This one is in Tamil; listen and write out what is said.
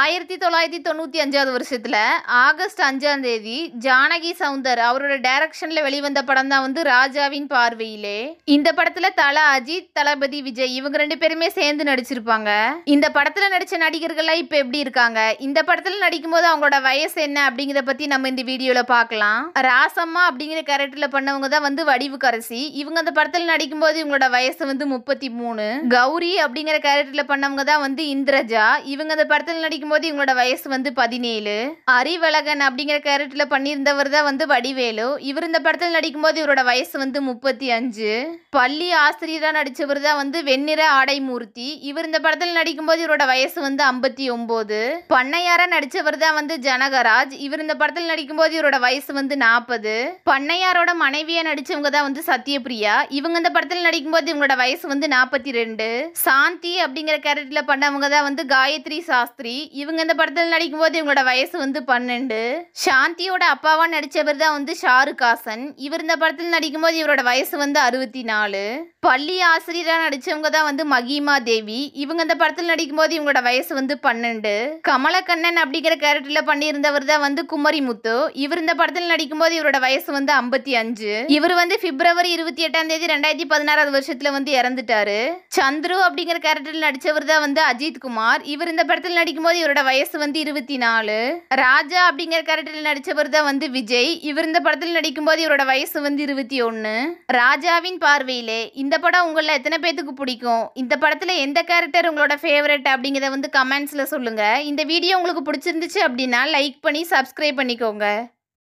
ஆயிரத்தி தொள்ளாயிரத்தி தொண்ணூற்றி அஞ்சாவது வருஷத்தில் ஆகஸ்ட் அஞ்சாம் தேதி ஜானகி சவுந்தர் அவரோட டைரக்ஷனில் வெளிவந்த படம் தான் வந்து ராஜாவின் பார்வையிலே இந்த படத்தில் தலா அஜித் தளபதி விஜய் இவங்க ரெண்டு பேருமே சேர்ந்து நடிச்சிருப்பாங்க இந்த படத்தில் நடித்த நடிகர்கள்லாம் இப்போ எப்படி இருக்காங்க இந்த படத்தில் நடிக்கும் போது அவங்களோட வயசு என்ன அப்படிங்கிறத பற்றி நம்ம இந்த வீடியோவில் பார்க்கலாம் ராசம்மா அப்படிங்கிற கேரக்டரில் பண்ணவங்க தான் வந்து வடிவுக்கரசி இவங்க அந்த படத்தில் நடிக்கும்போது இவங்களோட வயசு வந்து முப்பத்தி மூணு கௌரி அப்படிங்கிற கேரக்டரில் பண்ணவங்க தான் வந்து இந்திரஜா இவங்க அந்த படத்தில் நடி போது இவங்களோட வயசு வந்து பதினேழு அறிவழகன் அப்படிங்கிற கேரக்டர்ல பண்ணியிருந்தவர் தான் வந்து வடிவேலு இவர் இந்த படத்தில் போது இவரோட வயசு வந்து முப்பத்தி அஞ்சு பள்ளி ஆசிரியரா நடித்தவர் தான் வந்து வெண்ணிற ஆடைமூர்த்தி இவர் இந்த படத்தில் போது இவரோட வயசு வந்து ஐம்பத்தி ஒன்பது பண்ணையாரா நடித்தவர் தான் வந்து ஜனகராஜ் இவர் இந்த படத்தில் போது இவரோட வயசு வந்து நாற்பது பண்ணையாரோட மனைவியா நடிச்சவங்க தான் வந்து சத்யபிரியா இவங்க இந்த படத்தில் போது இவங்களோட வயசு வந்து நாற்பத்தி ரெண்டு சாந்தி அப்படிங்கிற கேரக்டர்ல பண்ணவங்க தான் வந்து காயத்ரி சாஸ்திரி இவங்க இந்த படத்தில் நடிக்கும் போது இவங்களோட வயசு வந்து பன்னெண்டு சாந்தியோட அப்பாவா நடிச்சவர் தான் வந்து ஷாருக் ஹாசன் இவர் இந்த படத்தில் நடிக்கும் போது இவரோட வயசு வந்து அறுபத்தி நாலு பள்ளி ஆசிரியராக நடிச்சவங்க தான் வந்து மகிமா தேவி இவங்க இந்த படத்தில் நடிக்கும் போது இவங்களோட வயசு வந்து பன்னெண்டு கமலக்கண்ணன் அப்படிங்கிற கேரக்டர்ல பண்ணியிருந்தவர் தான் வந்து குமரி முத்து இவர் இந்த படத்தில் நடிக்கும் போது இவரோட வயசு வந்து ஐம்பத்தி அஞ்சு இவர் வந்து பிப்ரவரி இருபத்தி எட்டாம் தேதி ரெண்டாயிரத்தி பதினாறாவது வருஷத்துல வந்து இறந்துட்டாரு சந்துரு அப்படிங்கிற கேரக்டர் நடிச்சவர் தான் வந்து அஜித் குமார் இவர் இந்த படத்தில் நடிக்கும் போது இவரோட வயசு வந்து இருபத்தி நாலு ராஜா அப்படிங்கிற கேரக்டரில் நடிச்சவர் தான் வந்து விஜய் இவர் இந்த படத்தில் நடிக்கும் போது இவரோட வயசு வந்து இருபத்தி ஒன்று ராஜாவின் பார்வையிலே இந்த படம் உங்களில் எத்தனை பேத்துக்கு பிடிக்கும் இந்த படத்தில் எந்த கேரக்டர் உங்களோட ஃபேவரட் அப்படிங்கிறத வந்து கமெண்ட்ஸில் சொல்லுங்கள் இந்த வீடியோ உங்களுக்கு பிடிச்சிருந்துச்சு அப்படின்னா லைக் பண்ணி சப்ஸ்கிரைப் பண்ணிக்கோங்க